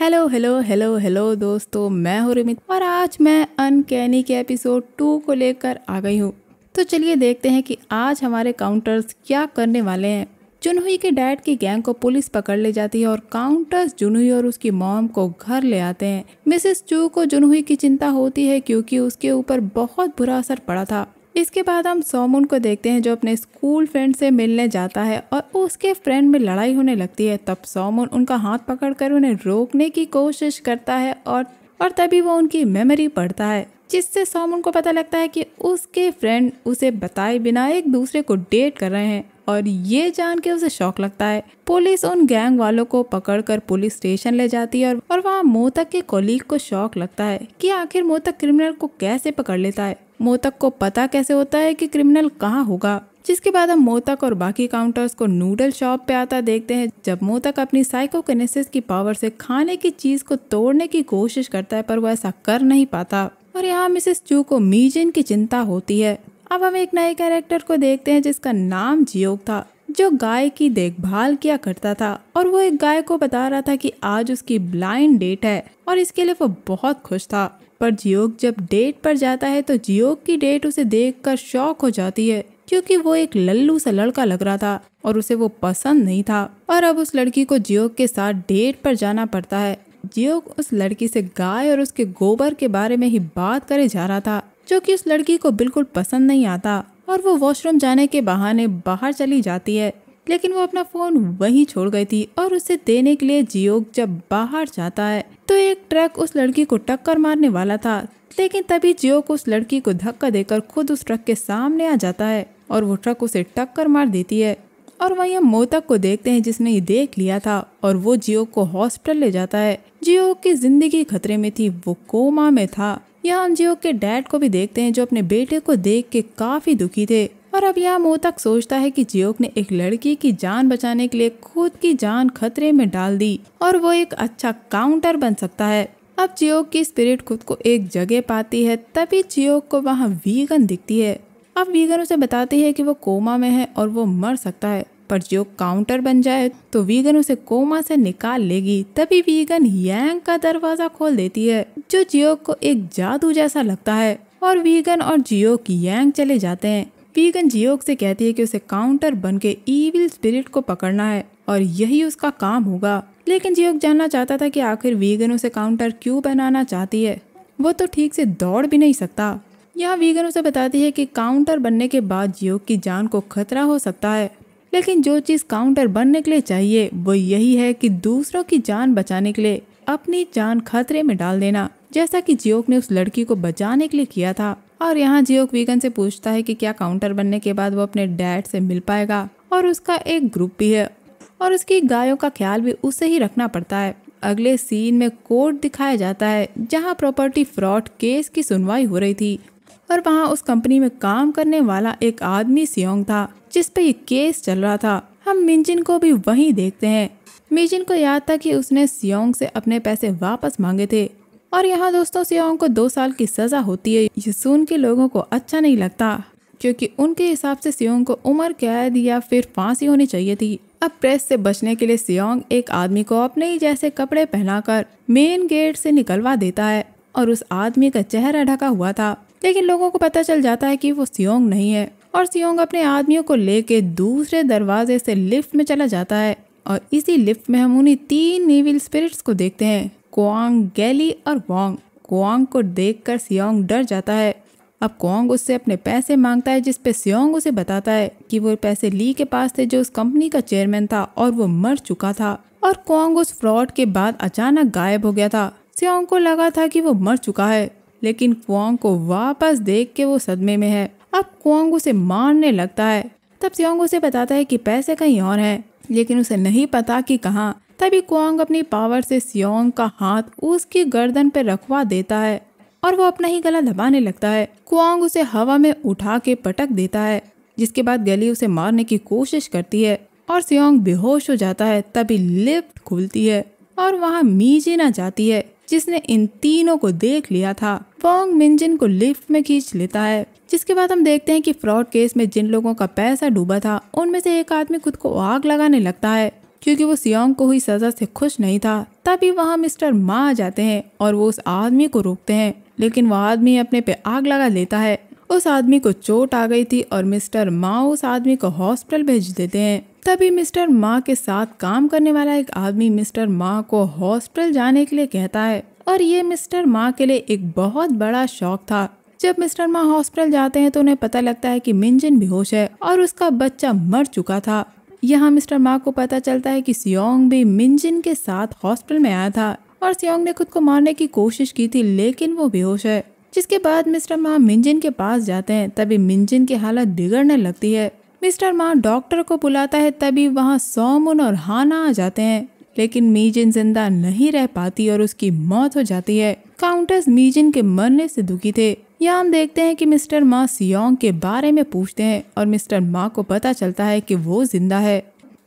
hello hello hello hello दोस्तों मैं हूँ रिमित और आज मैं अनकैनी के एपिसोड टू को लेकर आ गई हूँ तो चलिए देखते हैं कि आज हमारे काउंटर्स क्या करने वाले हैं जुनहुई के डैड की गैंग को पुलिस पकड़ ले जाती है और काउंटर्स जुनहुई और उसकी मॉम को घर ले आते हैं मिसेस चू को जुनहुई की चिंता होती है क्योंकि उसके ऊपर बहुत बुरा असर पड़ा था इसके बाद हम सोमुन को देखते हैं जो अपने स्कूल फ्रेंड से मिलने जाता है और उसके फ्रेंड में लड़ाई होने लगती है तब सोमुन उनका हाथ पकड़कर उन्हें रोकने की कोशिश करता है और और तभी वो उनकी मेमोरी पढ़ता है जिससे सोमुन को पता लगता है कि उसके फ्रेंड उसे बताए बिना एक दूसरे को डेट कर रहे हैं और ये जान के उसे शौक लगता है पुलिस उन गैंग वालों को पकड़कर पुलिस स्टेशन ले जाती है और, और वहाँ मोतक के कोलीग को शौक लगता है कि आखिर मोतक क्रिमिनल को कैसे पकड़ लेता है मोतक को पता कैसे होता है कि क्रिमिनल कहाँ होगा जिसके बाद हम मोतक और बाकी काउंटर्स को नूडल शॉप पे आता देखते हैं जब मोतक अपनी साइकोकिनेसिस की पावर से खाने की चीज को तोड़ने की कोशिश करता है पर वो ऐसा कर नहीं पाता और यहाँ मिसेस चू को मीजिन की चिंता होती है अब हम एक नए कैरेक्टर को देखते हैं जिसका नाम जियोग था जो गाय की देखभाल किया करता था और वो एक गाय को बता रहा था कि आज उसकी ब्लाइंड डेट है और इसके लिए वो बहुत खुश था पर जियोग जब डेट पर जाता है तो जियोग की डेट उसे देखकर शौक हो जाती है क्योंकि वो एक लल्लू सा लड़का लग रहा था और उसे वो पसंद नहीं था और अब उस लड़की को जियोग के साथ डेट पर जाना पड़ता है जियोग उस लड़की से गाय और उसके गोबर के बारे में ही बात करे जा रहा था जो कि उस लड़की को बिल्कुल पसंद नहीं आता और वो वॉशरूम जाने के बहाने बाहर चली जाती है लेकिन वो अपना फ़ोन वहीं छोड़ गई थी और उसे देने के लिए जियोग जब बाहर जाता है तो एक ट्रक उस लड़की को टक्कर मारने वाला था लेकिन तभी जियोग उस लड़की को धक्का देकर खुद उस ट्रक के सामने आ जाता है और वो ट्रक उसे टक्कर मार देती है और वही हम मोहतक को देखते हैं जिसने ये देख लिया था और वो जियो को हॉस्पिटल ले जाता है जियो की जिंदगी खतरे में थी वो कोमा में था यहाँ हम जियो के डैड को भी देखते हैं जो अपने बेटे को देख के काफ़ी दुखी थे और अब यह मोह तक सोचता है कि जियोक ने एक लड़की की जान बचाने के लिए खुद की जान खतरे में डाल दी और वो एक अच्छा काउंटर बन सकता है अब जियोक की स्पिरिट खुद को एक जगह पाती है तभी जियोक को वहाँ वीगन दिखती है अब वीगन उसे बताती है कि वो कोमा में है और वो मर सकता है पर जो काउंटर बन जाए तो वीगन उसे कोमा से निकाल लेगी तभी वीगन यांग का दरवाजा खोल देती है जो जियो को एक जादू जैसा लगता है और वीगन और जियो की यांग चले जाते हैं वीगन जियो से कहती है कि उसे काउंटर बन के ईविल स्पिरिट को पकड़ना है और यही उसका काम होगा लेकिन जियोक जानना चाहता था कि आखिर वीगन उसे काउंटर क्यों बनाना चाहती है वो तो ठीक से दौड़ भी नहीं सकता यहाँ वीगन उसे बताती है कि काउंटर बनने के बाद जियोक की जान को खतरा हो सकता है लेकिन जो चीज़ काउंटर बनने के लिए चाहिए वो यही है कि दूसरों की जान बचाने के लिए अपनी जान खतरे में डाल देना जैसा कि जियोक ने उस लड़की को बचाने के लिए किया था और यहाँ जियोक वीगन से पूछता है कि क्या काउंटर बनने के बाद वो अपने डैड से मिल पाएगा और उसका एक ग्रुप भी है और उसकी गायों का ख्याल भी उसे ही रखना पड़ता है अगले सीन में कोर्ट दिखाया जाता है जहाँ प्रॉपर्टी फ्रॉड केस की सुनवाई हो रही थी और वहाँ उस कंपनी में काम करने वाला एक आदमी सियोंग था जिस ये केस चल रहा था हम मिंजिन को भी वहीं देखते हैं मिंजिन को याद था कि उसने सियोंग से अपने पैसे वापस मांगे थे और यहाँ दोस्तों सियोंग को दो साल की सजा होती है ये सुन के लोगों को अच्छा नहीं लगता क्योंकि उनके हिसाब से सियोंग को उम्र कैद या फिर फांसी होनी चाहिए थी अब प्रेस से बचने के लिए सियोंग एक आदमी को अपने ही जैसे कपड़े पहनाकर मेन गेट से निकलवा देता है और उस आदमी का चेहरा ढका हुआ था लेकिन लोगों को पता चल जाता है कि वो सियोंग नहीं है और सियोंग अपने आदमियों को लेके दूसरे दरवाजे से लिफ्ट में चला जाता है और इसी लिफ्ट में हम उन्हीं तीन नेविल स्पिरिट्स को देखते हैं कोआंग गैली और वोंग कोआंग को कर सियोंग डर जाता है अब कोआंग उससे अपने पैसे मांगता है जिस पे सियोंग उसे बताता है कि वो पैसे ली के पास थे जो उस कंपनी का चेयरमैन था और वो मर चुका था और कोंग उस फ्रॉड के बाद अचानक गायब हो गया था सियोंग को लगा था कि वो मर चुका है लेकिन क्वांग को वापस देख के वो सदमे में है अब क्वांग उसे मारने लगता है तब सियोंग उसे बताता है कि पैसे कहीं और हैं लेकिन उसे नहीं पता कि कहाँ तभी क्वांग अपनी पावर से सियोंग का हाथ उसकी गर्दन पर रखवा देता है और वो अपना ही गला दबाने लगता है क्वांग उसे हवा में उठा के पटक देता है जिसके बाद गली उसे मारने की कोशिश करती है और सियोंग बेहोश हो जाता है तभी लिफ्ट खुलती है और वहाँ ना जाती है जिसने इन तीनों को देख लिया था फोंग मिनजिन को लिफ्ट में खींच लेता है जिसके बाद हम देखते हैं कि फ्रॉड केस में जिन लोगों का पैसा डूबा था उनमें से एक आदमी खुद को आग लगाने लगता है क्योंकि वो सियोंग को हुई सजा से खुश नहीं था तभी वहाँ मिस्टर माँ आ जाते हैं और वो उस आदमी को रोकते हैं लेकिन वो आदमी अपने पे आग लगा लेता है उस आदमी को चोट आ गई थी और मिस्टर माँ उस आदमी को हॉस्पिटल भेज देते हैं तभी मिस्टर माँ के साथ काम करने वाला एक आदमी मिस्टर माँ को हॉस्पिटल जाने के लिए कहता है और ये मिस्टर माँ के लिए एक बहुत बड़ा शौक था जब मिस्टर माँ हॉस्पिटल जाते हैं तो उन्हें पता लगता है कि मिंजन बेहोश है और उसका बच्चा मर चुका था यहाँ मिस्टर माँ को पता चलता है कि सियोंग भी मिंजिन के साथ हॉस्पिटल में आया था और सियोंग ने खुद को मारने की कोशिश की थी लेकिन वो बेहोश है जिसके बाद मिस्टर माँ मिंजिन के पास जाते हैं तभी मिंजिन की हालत बिगड़ने लगती है मिस्टर माँ डॉक्टर को बुलाता है तभी वहाँ सोमुन और हाना आ जाते हैं लेकिन मीजिन जिंदा नहीं रह पाती और उसकी मौत हो जाती है काउंटर्स मीजिन के मरने से दुखी थे यहाँ हम देखते हैं कि मिस्टर माँ सियोंग के बारे में पूछते हैं और मिस्टर माँ को पता चलता है कि वो जिंदा है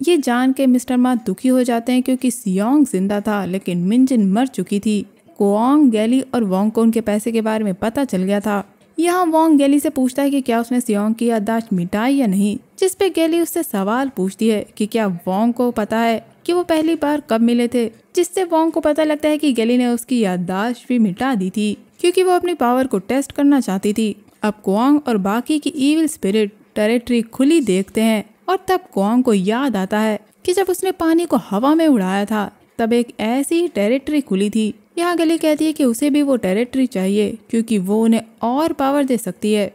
ये जान के मिस्टर माँ दुखी हो जाते हैं क्योंकि सियोंग जिंदा था लेकिन मिंजिन मर चुकी थी कोआंग गैली और वोंगकोन के पैसे के बारे में पता चल गया था यहाँ वोंग गैली से पूछता है कि क्या उसने सियोंग की याददाश्त मिटाई या नहीं जिस पे गैली उससे सवाल पूछती है कि क्या वोंग को पता है कि वो पहली बार कब मिले थे जिससे वोंग को पता लगता है कि गैली ने उसकी याददाश्त भी मिटा दी थी क्योंकि वो अपनी पावर को टेस्ट करना चाहती थी अब क्वांग और बाकी की ईविल स्पिरिट टेरेटरी खुली देखते हैं और तब क्वांग को याद आता है की जब उसने पानी को हवा में उड़ाया था तब एक ऐसी टेरिटरी खुली थी यहाँ गली कहती है कि उसे भी वो टेरिटरी चाहिए क्योंकि वो उन्हें और पावर दे सकती है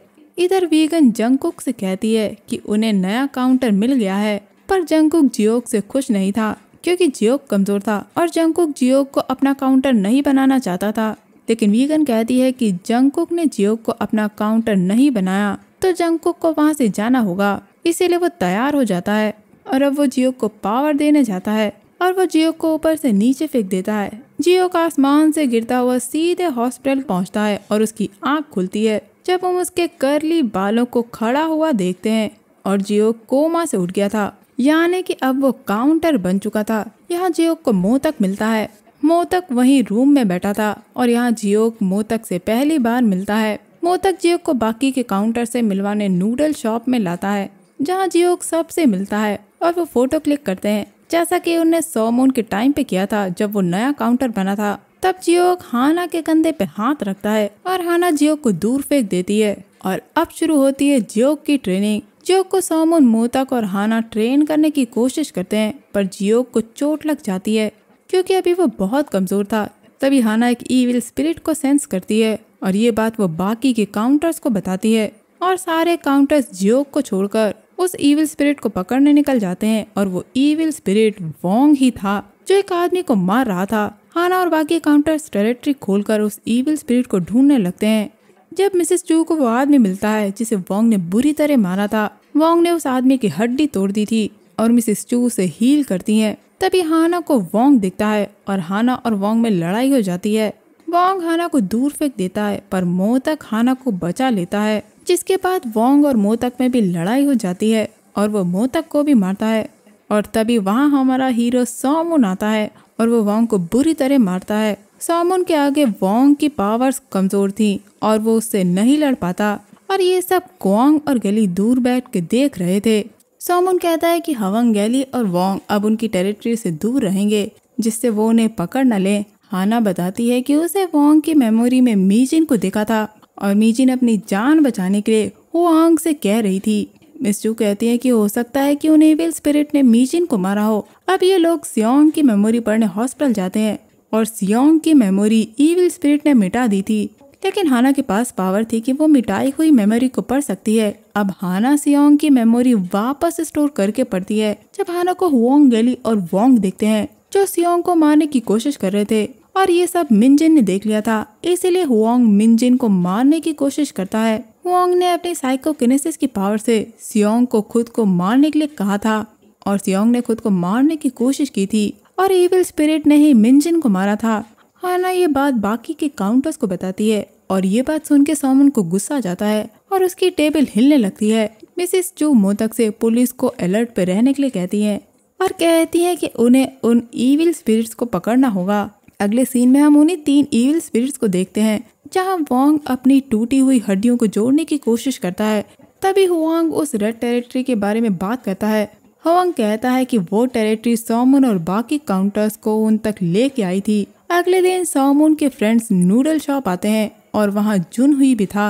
इधर वीगन जंगकुक से कहती है कि उन्हें नया काउंटर मिल गया है पर जंगकुक जियोक से खुश नहीं था क्योंकि जियोक कमज़ोर था और जंगकुक जियोक को अपना काउंटर नहीं बनाना चाहता था लेकिन वीगन कहती है कि जंगकुक ने जियोक को अपना काउंटर नहीं बनाया तो जंगकुक को वहाँ से जाना होगा इसीलिए वो तैयार हो जाता है और अब वो जियोक को पावर देने जाता है और वो जियो को ऊपर से नीचे फेंक देता है जियो का आसमान से गिरता हुआ सीधे हॉस्पिटल पहुंचता है और उसकी आंख खुलती है जब हम उसके करली बालों को खड़ा हुआ देखते हैं और जियो कोमा से उठ गया था यानी कि अब वो काउंटर बन चुका था यहाँ जियो को मोतक मिलता है मोतक वही रूम में बैठा था और यहाँ जियो मोतक से पहली बार मिलता है मोतक जियो को बाकी के काउंटर से मिलवाने नूडल शॉप में लाता है जहाँ जियो सबसे मिलता है और वो फोटो क्लिक करते हैं जैसा कि उनने सौ मून के टाइम पे किया था जब वो नया काउंटर बना था तब जियोक हाना के कंधे पे हाथ रखता है और हाना जियोक को दूर फेंक देती है और अब शुरू होती है जियोक की ट्रेनिंग जियोक को सोमून मोहतक और हाना ट्रेन करने की कोशिश करते हैं पर जियोक को चोट लग जाती है क्योंकि अभी वो बहुत कमजोर था तभी हाना एक ईविल स्पिरिट को सेंस करती है और ये बात वो बाकी के काउंटर्स को बताती है और सारे काउंटर्स जियोक को छोड़कर उस ईविल स्पिरिट को पकड़ने निकल जाते हैं और वो ईविल स्पिरिट वोंग ही था जो एक आदमी को मार रहा था हाना और बाकी काउंटर्स टेरेटरी खोलकर उस ईविल स्पिरिट को ढूंढने लगते हैं जब मिसेस चू को वो आदमी मिलता है जिसे वोंग ने बुरी तरह मारा था वोंग ने उस आदमी की हड्डी तोड़ दी थी और मिसेस चू उसे हील करती हैं तभी हाना को वोंग दिखता है और हाना और वोंग में लड़ाई हो जाती है वोंग हाना को दूर फेंक देता है पर मोह तक हाना को बचा लेता है जिसके बाद वोंग और मोतक में भी लड़ाई हो जाती है और वो मोतक को भी मारता है और तभी वहाँ हमारा हीरो सोमुन आता है और वो वोंग को बुरी तरह मारता है सोमुन के आगे वोंग की पावर्स कमज़ोर थी और वो उससे नहीं लड़ पाता और ये सब कोंग और गली दूर बैठ के देख रहे थे सोमुन कहता है कि हवंग गैली और वोंग अब उनकी टेरिटरी से दूर रहेंगे जिससे वो उन्हें पकड़ न ले हाना बताती है कि उसे वोंग की मेमोरी में मीजिन को देखा था और मीजिन अपनी जान बचाने के लिए वो आंग से कह रही थी मिस चू कहती है कि हो सकता है कि उन्हें एविल स्पिरिट ने मीजिन को मारा हो अब ये लोग सियोंग की मेमोरी पढ़ने हॉस्पिटल जाते हैं और सियोंग की मेमोरी ईविल स्पिरिट ने मिटा दी थी लेकिन हाना के पास पावर थी कि वो मिटाई हुई मेमोरी को पढ़ सकती है अब हाना सियोंग की मेमोरी वापस स्टोर करके पढ़ती है जब हाना को हुओंग गली और वोंग देखते हैं जो सियोंग को मारने की कोशिश कर रहे थे और ये सब मिनजिन ने देख लिया था इसीलिए हुआंग मिनजिन को मारने की कोशिश करता है हुआंग ने अपनी साइकोकिनेसिस की पावर से सियोंग को खुद को मारने के लिए कहा था और सियोंग ने खुद को मारने की कोशिश की थी और इविल स्पिरिट ने ही मिनजिन को मारा था हाना ये बात बाकी के काउंटर्स को बताती है और ये बात सुन के सोमन को गुस्सा जाता है और उसकी टेबल हिलने लगती है मिसिस जो मोतक से पुलिस को अलर्ट पे रहने के लिए कहती है और कहती है कि उन्हें उन इविल स्पिरिट्स को पकड़ना होगा अगले सीन में हम उन्हीं तीन ईवल स्पिरिट्स को देखते हैं जहाँ वोंग अपनी टूटी हुई हड्डियों को जोड़ने की कोशिश करता है तभी हुआंग उस रेड टेरिटरी के बारे में बात करता है हुआंग कहता है कि वो टेरिटरी सोमन और बाकी काउंटर्स को उन तक लेके आई थी अगले दिन सोमन के फ्रेंड्स नूडल शॉप आते हैं और वहाँ जुन हुई भी था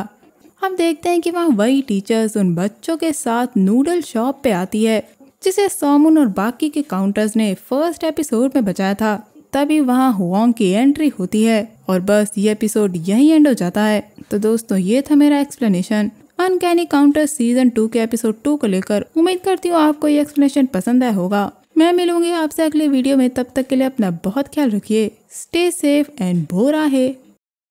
हम देखते हैं कि वहाँ वही टीचर्स उन बच्चों के साथ नूडल शॉप पे आती है जिसे सोमन और बाकी के काउंटर्स ने फर्स्ट एपिसोड में बचाया था तभी वहाँ हुआंग की एंट्री होती है और बस ये एपिसोड यही एंड हो जाता है तो दोस्तों ये था मेरा explanation uncanny counter season two के एपिसोड टू को लेकर उम्मीद करती हूँ आपको ये एक्सप्लेनेशन पसंद आया होगा मैं मिलूंगी आपसे अगले वीडियो में तब तक के लिए अपना बहुत ख्याल रखिए स्टे सेफ एंड बोरा है